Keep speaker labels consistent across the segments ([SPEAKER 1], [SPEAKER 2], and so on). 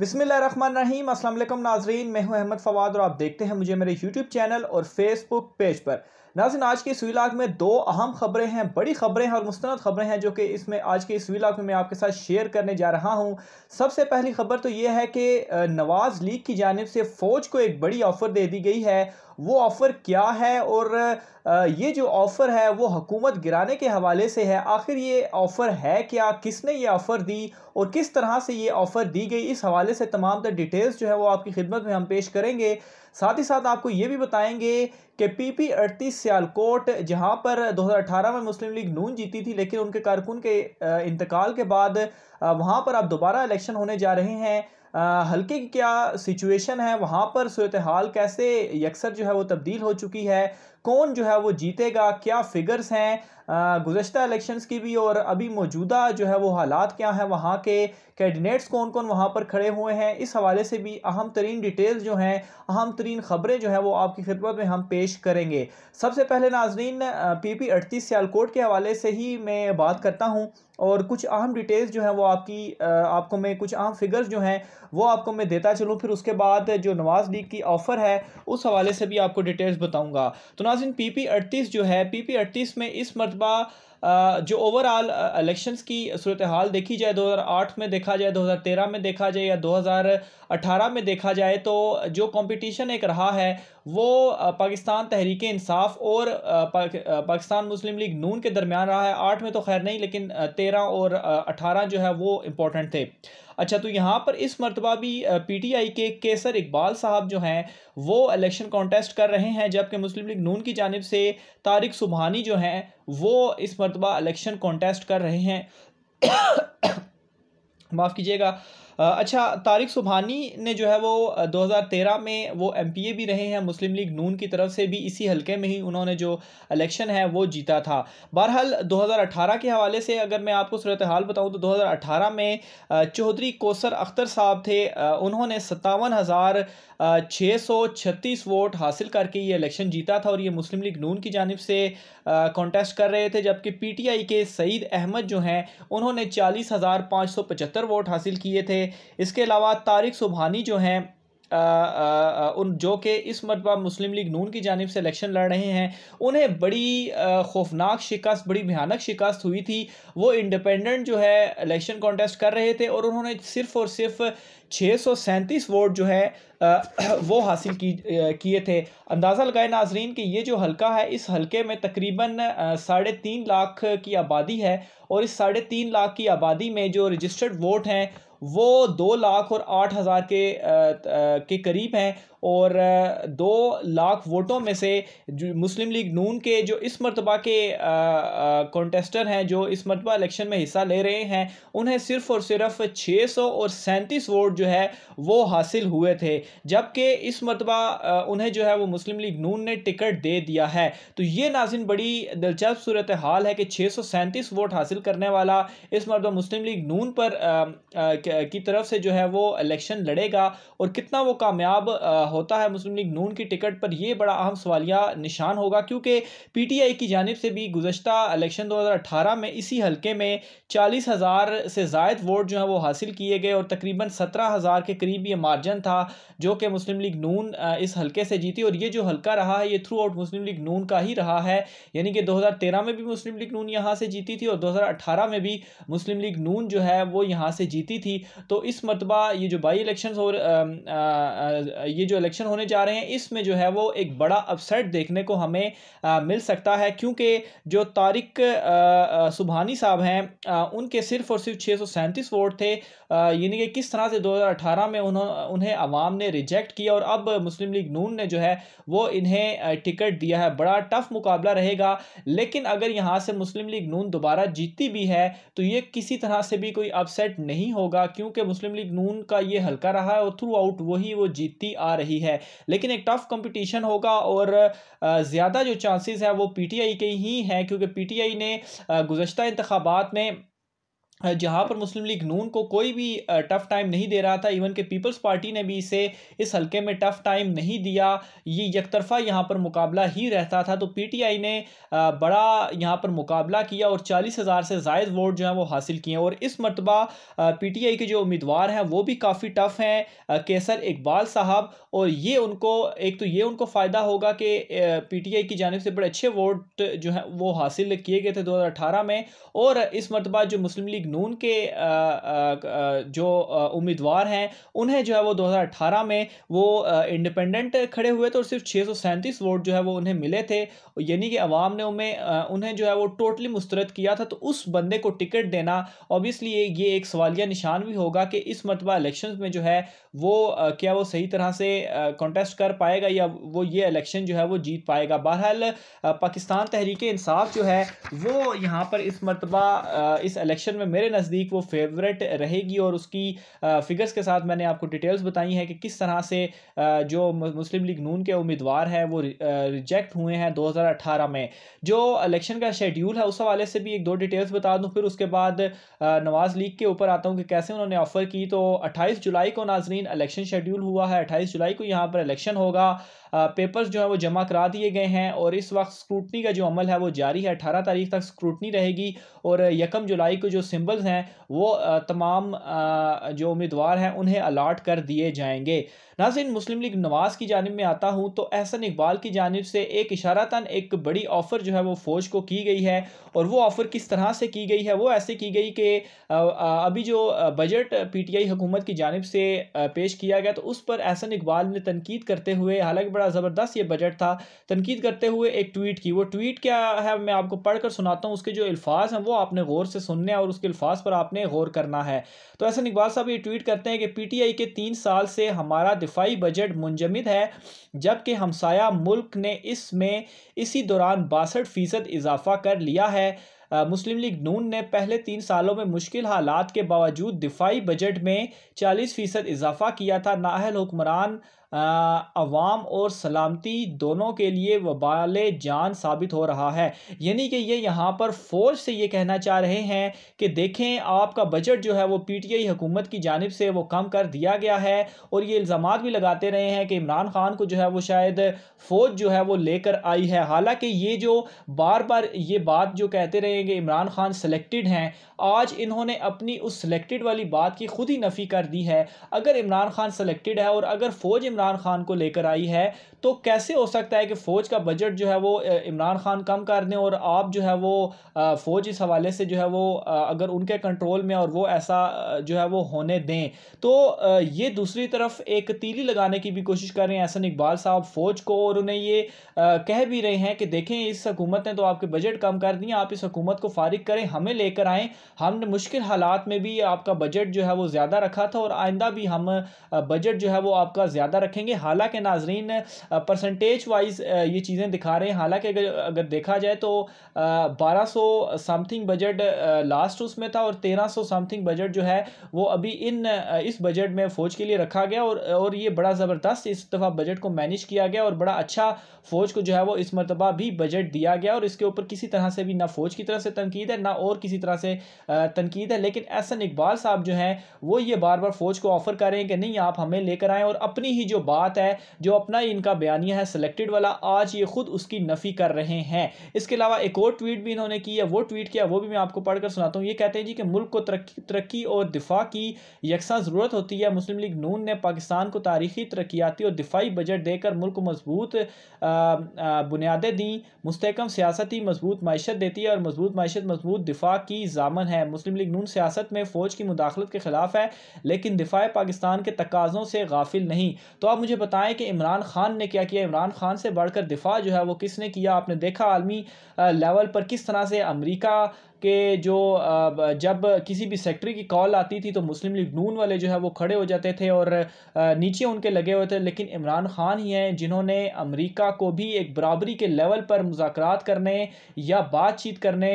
[SPEAKER 1] रहीम असल नाजरीन मैं हूं अहमद फवाद और आप देखते हैं मुझे मेरे यूट्यूब चैनल और फेसबुक पेज पर नाजिन आज के इस वीलाग में दो अहम खबरें हैं बड़ी खबरें हैं और मुस्ंद खबरें हैं जो कि इसमें आज के इस वीलाग में मैं आपके साथ शेयर करने जा रहा हूँ सबसे पहली खबर तो ये है कि नवाज़ लीग की जानब से फ़ौज को एक बड़ी ऑफ़र दे दी गई है वो ऑफ़र क्या है और ये जो ऑफ़र है वो हकूमत गिराने के हवाले से है आखिर ये ऑफ़र है क्या किसने ये ऑफ़र दी और किस तरह से ये ऑफ़र दी गई इस हवाले से तमाम तर डिटेल्स जो है वो आपकी खिदमत में हम पेश करेंगे साथ ही साथ आपको ये भी बताएंगे कि पीपी अड़तीस सियालकोट जहां पर 2018 में मुस्लिम लीग नून जीती थी लेकिन उनके कारकुन के इंतकाल के बाद वहां पर आप दोबारा इलेक्शन होने जा रहे हैं हल्के की क्या सिचुएशन है वहाँ पर सूरत हाल कैसे यकसर जो है वो तब्दील हो चुकी है कौन जो है वो जीतेगा क्या फिगर्स हैं गुज्त इलेक्शंस की भी और अभी मौजूदा जो है वो हालात क्या हैं वहाँ के कैंडिडेट्स कौन कौन वहाँ पर खड़े हुए हैं इस हवाले से भी अहम तरीन डिटेल्स जो हैं अहम तरीन ख़बरें जो है वो आपकी खिदमत में हम पेश करेंगे सबसे पहले नाजरीन पी पी अड़तीस सियालकोट के हवाले से ही मैं बात करता हूँ और कुछ अहम डिटेल्स जो हैं वो आपकी आपको मैं कुछ अहम फिगर्स जो हैं वो आपको मैं देता चलूँ फिर उसके बाद जो नवाज़ लीग की ऑफ़र है उस हवाले से भी आपको डिटेल्स बताऊँगा तो नाजिन पी पी अड़तीस जो है पी पी अड़तीस में इस मरतबा जो ओवरऑल इलेक्शंस की सूरत हाल देखी जाए 2008 में देखा जाए 2013 में देखा जाए या 2018 में देखा जाए तो जो कंपटीशन एक रहा है वो पाकिस्तान तहरीक इंसाफ और पाकिस्तान मुस्लिम लीग नून के दरमियान रहा है आठ में तो खैर नहीं लेकिन तेरह और अठारह जो है वो इम्पोर्टेंट थे अच्छा तो यहाँ पर इस मरतबा भी पीटीआई के केसर इकबाल साहब जो हैं वो इलेक्शन कॉन्टेस्ट कर रहे हैं जबकि मुस्लिम लीग नून की जानब से तारिक सुबहानी जो हैं वो इस मरतबा इलेक्शन कॉन्टेस्ट कर रहे हैं माफ़ कीजिएगा अच्छा तारिक सुबहानी ने जो है वो 2013 में वो एमपीए भी रहे हैं मुस्लिम लीग नून की तरफ से भी इसी हलके में ही उन्होंने जो इलेक्शन है वो जीता था बहरहाल 2018 के हवाले से अगर मैं आपको सूरत हाल बताऊँ तो 2018 में चौधरी कोसर अख्तर साहब थे उन्होंने सत्तावन हज़ार छः सौ छत्तीस वोट हासिल करके ये इलेक्शन जीता था और ये मुस्लिम लीग नून की जानब से कॉन्टेस्ट कर रहे थे जबकि आई के सईद अहमद जो हैं उन्होंने चालीस हज़ार पाँच सौ पचहत्तर वोट हासिल किए थे इसके अलावा तारिक सुबहानी जो हैं उन जो कि इस मरतबा मुस्लिम लीग नून की जानब से इलेक्शन लड़ रहे हैं उन्हें बड़ी खौफनाक शिकस्त बड़ी भयानक शिकस्त हुई थी वो इंडिपेंडेंट जो है इलेक्शन कॉन्टेस्ट कर रहे थे और उन्होंने सिर्फ़ और सिर्फ छः सौ सैंतीस वोट जो है वो हासिल किए थे अंदाज़ा लगाए नाजरीन कि ये जो हलका है इस हलके में तकरीबन साढ़े तीन लाख की आबादी है और इस साढ़े तीन लाख की आबादी में जो रजिस्टर्ड वोट हैं वो दो लाख और आठ हज़ार के आ, आ, के करीब हैं और दो लाख वोटों में से मुस्लिम लीग नून के जो इस मरतबा के कॉन्टेस्टर हैं जो इस मरतबा इलेक्शन में हिस्सा ले रहे हैं उन्हें सिर्फ़ और सिर्फ छः सौ और सैंतीस वोट जो है वो हासिल हुए थे जबकि इस मरतबा उन्हें जो है वो मुस्लिम लीग नून ने टिकट दे दिया है तो ये नाजिन बड़ी दिलचस्प सूरत हाल है कि छः सौ सैंतीस वोट हासिल करने वाला इस मरतबा मुस्लिम लीग नून पर आ, आ, की तरफ से जो है वो इलेक्शन लड़ेगा और कितना वो कामयाब होता है मुस्लिम लीग नून की टिकट पर यह बड़ा अहम सवालिया निशान होगा क्योंकि पी टी आई की जानब से भी गुजशत इलेक्शन दो हज़ार अठारह में इसी हल्के में चालीस हज़ार से जायद वोट जो है वो हासिल किए गए और तकरीबन सत्रह हज़ार के करीब ये मार्जन था जो कि मुस्लिम लीग नून इस हल्के से जीती और ये जो हल्का रहा है ये थ्रू आउट मुस्लिम लीग नून का ही रहा है यानी कि दो हज़ार तेरह में भी मुस्लिम लीग नून यहाँ से जीती थी और दो हज़ार अठारह में भी मुस्लिम लीग नून जो है वो यहाँ से जीती थी तो इस मरतबा ये जो बाई इलेक्शन और ये जो इलेक्शन होने जा रहे हैं इसमें जो है वो एक बड़ा अपसेट देखने को हमें आ, मिल सकता है क्योंकि जो तारिक सुबहानी साहब हैं उनके सिर्फ और सिर्फ छः सौ सैंतीस वोट थे यानी कि किस तरह से दो हज़ार अठारह में उन्होंने उन्हें आवाम ने रिजेक्ट किया और अब मुस्लिम लीग नून ने जो है वो इन्हें टिकट दिया है बड़ा टफ मुकाबला रहेगा लेकिन अगर यहाँ से मुस्लिम लीग नून दोबारा जीती भी है तो ये किसी तरह से भी कोई अपसेट नहीं होगा क्योंकि मुस्लिम लीग नून का ये हल्का रहा है और थ्रू आउट वही वो जीतती आ रही रही है लेकिन एक टफ कंपटीशन होगा और ज़्यादा जो चांसेस है वो पीटीआई के ही हैं क्योंकि पीटीआई ने गुजशत इंतबात में जहाँ पर मुस्लिम लीग नून को कोई भी टफ़ टाइम नहीं दे रहा था इवन के पीपल्स पार्टी ने भी इसे इस हलके में टफ़ टाइम नहीं दिया ये यकतरफा यहाँ पर मुकाबला ही रहता था तो पीटीआई ने बड़ा यहाँ पर मुकाबला किया और चालीस हज़ार से जायद वोट जो हैं वो हासिल किए और इस मरतबा पीटीआई के जो उम्मीदवार हैं वो भी काफ़ी टफ़ हैं केसर इकबाल साहब और ये उनको एक तो ये उनको फ़ायदा होगा कि पी की जानब से बड़े अच्छे वोट जो हैं वो हासिल किए गए थे दो में और इस मरतबा जो मुस्लिम लीग नून के जो उम्मीदवार हैं उन्हें जो है वो 2018 में वो इंडिपेंडेंट खड़े हुए थे और सिर्फ छः वोट जो है वो उन्हें मिले थे यानी कि अवाम ने उन्हें उन्हें जो है वो टोटली मुस्तरद किया था तो उस बंदे को टिकट देना ऑब्वियसली ये एक सवालिया निशान भी होगा कि इस मरतबा इलेक्शन में जो है वो क्या वो सही तरह से कॉन्टेस्ट कर पाएगा या वो ये इलेक्शन जो है वो जीत पाएगा बहरहाल पाकिस्तान तहरीक इंसाफ जो है वो यहाँ पर इस मरतबा इस इलेक्शन में मेरे नज़दीक वो फेवरेट रहेगी और उसकी फिगर्स के साथ मैंने आपको डिटेल्स बताई हैं कि किस तरह से जो मुस्लिम लीग नून के उम्मीदवार हैं वो रिजेक्ट हुए हैं 2018 में जो इलेक्शन का शेड्यूल है उस हवाले से भी एक दो डिटेल्स बता दूँ फिर उसके बाद नवाज़ लीग के ऊपर आता हूँ कि कैसे उन्होंने ऑफ़र की तो अट्ठाईस जुलाई को नाजरीन इलेक्शन शेड्यूल हुआ है अट्ठाईस जुलाई को यहाँ पर इलेक्शन होगा पेपर्स जो है वो जमा करा दिए गए हैं और इस वक्त स्क्रूटनी का जो अमल है वो जारी है अठारह तारीख तक स्क्रूटनी रहेगी और यकम जुलाई को जो सिम सिंबल्स हैं वो तमाम जो उम्मीदवार हैं उन्हें अलाट कर दिए जाएंगे नाजिन मुस्लिम लीग नवाज़ की जानब में आता हूँ तो एहसन इकबाल की जानब से एक इशारातन एक बड़ी ऑफ़र जो है वो फ़ौज को की गई है और वो ऑफ़र किस तरह से की गई है वो ऐसे की गई कि अभी जो बजट पी टी आई हुकूमत की जानब से पेश किया गया तो उस पर एहसन इकबाल ने तनकीद करते हुए हालांकि बड़ा ज़बरदस्त ये बजट था तनकीद करते हुए एक ट्वीट की वो ट्वीट क्या है मैं आपको पढ़ कर सुनाता हूँ उसके जो अल्फाज हैं वो आपने गौर से सुनने और उसके अल्फाज पर आपने गौर करना है तो ऐसा इकबाल साहब ये ट्वीट करते हैं कि पीटीआई के तीन साल से हमारा दिफाई बजट मुंजमद है जबकि हमसाया मुल्क ने इसमें इसी दौरान बासठ फ़ीसद इजाफा कर लिया है मुस्लिम लीग नून ने पहले तीन सालों में मुश्किल हालात के बावजूद दिफाई बजट में 40 फ़ीसद इजाफा किया था नाहल हुक्मरान आवाम और सलामती दोनों के लिए वबाल जान साबित हो रहा है यानी कि ये यहाँ पर फ़ौज से ये कहना चाह रहे हैं कि देखें आपका बजट जो है वो पी टी आई हुकूमत की जानब से वो कम कर दिया गया है और ये इल्ज़ाम भी लगाते रहे हैं कि इमरान खान को जो है वो शायद फ़ौज जो है वो लेकर आई है हालांकि ये जो बार बार ये बात जो कहते रहे हैं कि इमरान खान सेलेक्टेड हैं आज इन्होंने अपनी उस सिलेक्टेड वाली बात की खुद ही नफ़ी कर दी है अगर इमरान खान सेलेक्टेड है और अगर फ़ौज इमरान खान को लेकर आई है तो कैसे हो सकता है कि फ़ौज का बजट जो है वो इमरान खान कम कर दें और आप जो है वो फ़ौज इस हवाले से जो है वो अगर उनके कंट्रोल में और वो ऐसा जो है वो होने दें तो ये दूसरी तरफ एक तीली लगाने की भी कोशिश कर रहे हैं एहसन इकबाल साहब फ़ौज को और उन्हें ये कह भी रहे हैं कि देखें इस हकूमत ने तो आपके बजट कम कर दिए आप इस हकूमत को फारिग करें हमें लेकर आएँ हमने मुश्किल हालात में भी आपका बजट जो है वो ज़्यादा रखा था और आइंदा भी हम बजट जो है वो आपका ज़्यादा रखेंगे हालांकि नाजरीन परसेंटेज वाइज ये चीज़ें दिखा रहे हैं हालांकि अगर अगर देखा जाए तो बारह सौ समथिंग बजट लास्ट उसमें था और तेरह सौ समथिंग बजट जो है वो अभी इन इस बजट में फ़ौज के लिए रखा गया और और ये बड़ा ज़बरदस्त इस दफ़ा बजट को मैनेज किया गया और बड़ा अच्छा फ़ौज को जो है वो इस मरतबा भी बजट दिया गया और इसके ऊपर किसी तरह से भी ना फ़ौज की तरफ से तनकीद है ना और किसी तरह से तनकीद है लेकिन एहसन इकबाल साहब जो हैं वो ये बार बार फ़ौज को ऑफ़र कर रहे हैं कि नहीं आप हमें लेकर आएँ और अपनी ही जो बात है जो अपना ही इनका बयानिया है सिलेक्टेड वाला आज ये ख़ुद उसकी नफ़ी कर रहे हैं इसके अलावा एक और ट्वीट भी इन्होंने की है वो ट्वीट किया वो भी मैं आपको पढ़कर सुनाता हूँ ये कहते हैं जी कि मुल्क को तरक्की तरक्की और दिफा की यकसा ज़रूरत होती है मुस्लिम लीग नून ने पाकिस्तान को तारीखी तरक्याती और दिफाई बजट देकर मुल्क को मजबूत बुनियादें दी मुस्तकम सियासती मजबूत मीशत देती है और मजबूत मीशत मजबूत दिफा की जामन दुश्मन है मुस्लिम लीग नून सियासत में फ़ौज की मुदाखलत के ख़िलाफ़ है लेकिन दिफा पाकिस्तान के तकाज़ों से गाफिल नहीं तो आप मुझे बताएं कि इमरान खान ने क्या किया इमरान खान से बढ़कर दिफा जो है वो किसने किया आपने देखा आलमी लेवल पर किस तरह से अमरीका कि जो जब किसी भी सेक्टर की कॉल आती थी तो मुस्लिम लीग नून वाले जो है वो खड़े हो जाते थे और नीचे उनके लगे हुए थे लेकिन इमरान खान ही हैं जिन्होंने अमरीका को भी एक बराबरी के लेवल पर मुजाकर करने या बातचीत करने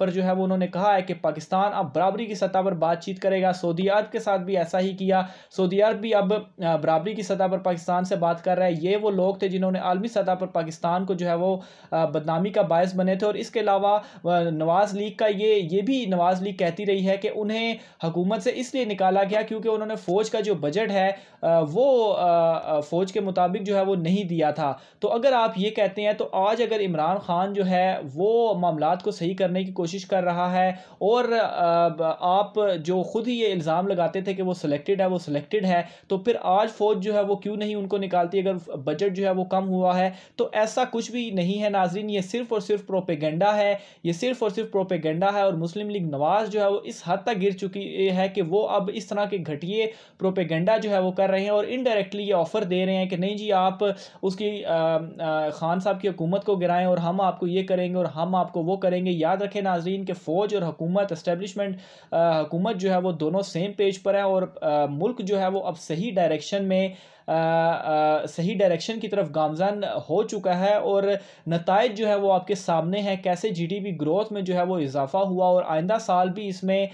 [SPEAKER 1] पर जो है वो उन्होंने कहा है कि पाकिस्तान अब बराबरी की सतह पर बातचीत करेगा सऊदी अरब के साथ भी ऐसा ही किया सऊदी अरब भी अब बराबरी की सतह पर पाकिस्तान से बात कर रहा है ये वो लोग थे जिन्होंने आलमी सतह पर पाकिस्तान को जो है वो बदनामी का बायस बने थे और इसके अलावा नवाज़ लीग का का ये ये भी नवाज़ लीग कहती रही है कि उन्हें हकूमत से इसलिए निकाला गया क्योंकि उन्होंने फ़ौज का जो बजट है वो फ़ौज के मुताबिक जो है वो नहीं दिया था तो अगर आप ये कहते हैं तो आज अगर इमरान ख़ान जो है वो मामला को सही करने की कोशिश कर रहा है और आप जो ख़ुद ही ये इल्ज़ाम लगाते थे कि वो सिलेक्टेड है वो सिलेक्टेड है तो फिर आज फ़ौज जो है वो क्यों नहीं उनको निकालती अगर बजट जो है वो कम हुआ है तो ऐसा कुछ भी नहीं है नाजरीन ये सिर्फ़ और सिर्फ प्रोपेगेंडा है ये सिर्फ़ और सिर्फ प्रोपेगेंडा प्रोपेगेंडा है और मुस्लिम लीग नवाज जो है वो इस हद तक गिर चुकी है कि वो अब इस तरह के घटिए प्रोपेगेंडा जो है वो कर रहे हैं और इनडायरेक्टली ये ऑफ़र दे रहे हैं कि नहीं जी आप उसकी आ, आ, खान साहब की हुकूमत को गिराएं और हम आपको ये करेंगे और हम आपको वो करेंगे याद रखें नाजरीन के फ़ौज और हुकूमत इस्टेबलिशमेंट हुकूमत जो है वो दोनों सेम पेज पर हैं और आ, मुल्क जो है वो अब सही डायरेक्शन में सही डायरेक्शन की तरफ गामजन हो चुका है और नतज जो है वो आपके सामने हैं कैसे पी ग्रोथ में जो है वो इजाफा हुआ और आइंदा साल भी इसमें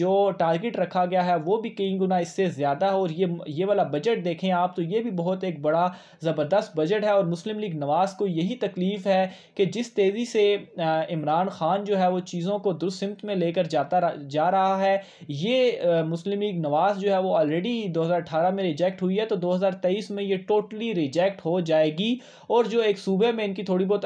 [SPEAKER 1] जो टारगेट रखा गया है वो भी कई गुना इससे ज़्यादा है और ये ये वाला बजट देखें आप तो ये भी बहुत एक बड़ा ज़बरदस्त बजट है और मुस्लिम लीग नवाज़ को यही तकलीफ़ है कि जिस तेज़ी से इमरान खान जो है वो चीज़ों को दुरुस्त में लेकर जाता जा रहा है ये मुस्लिम लीग नवाज़ जो है वो ऑलरेडी दो में रिजेक्ट हुई है तो दो 2023 में ये टोटली रिजेक्ट हो जाएगी और जो एक सूबे में इनकी थोड़ी बहुत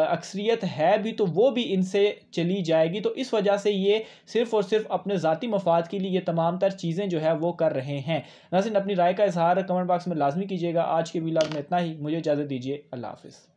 [SPEAKER 1] अक्सरियत है भी तो वो भी इनसे चली जाएगी तो इस वजह से ये सिर्फ और सिर्फ अपने ज़ाती मफाद के लिए ये तमाम तर चीज़ें जो है वो कर रहे हैं नासिन अपनी राय का इजहार कमेंट बॉक्स में लाजमी कीजिएगा आज के वीलाग में इतना ही मुझे इजाज़त दीजिए अल्लाह हाफ़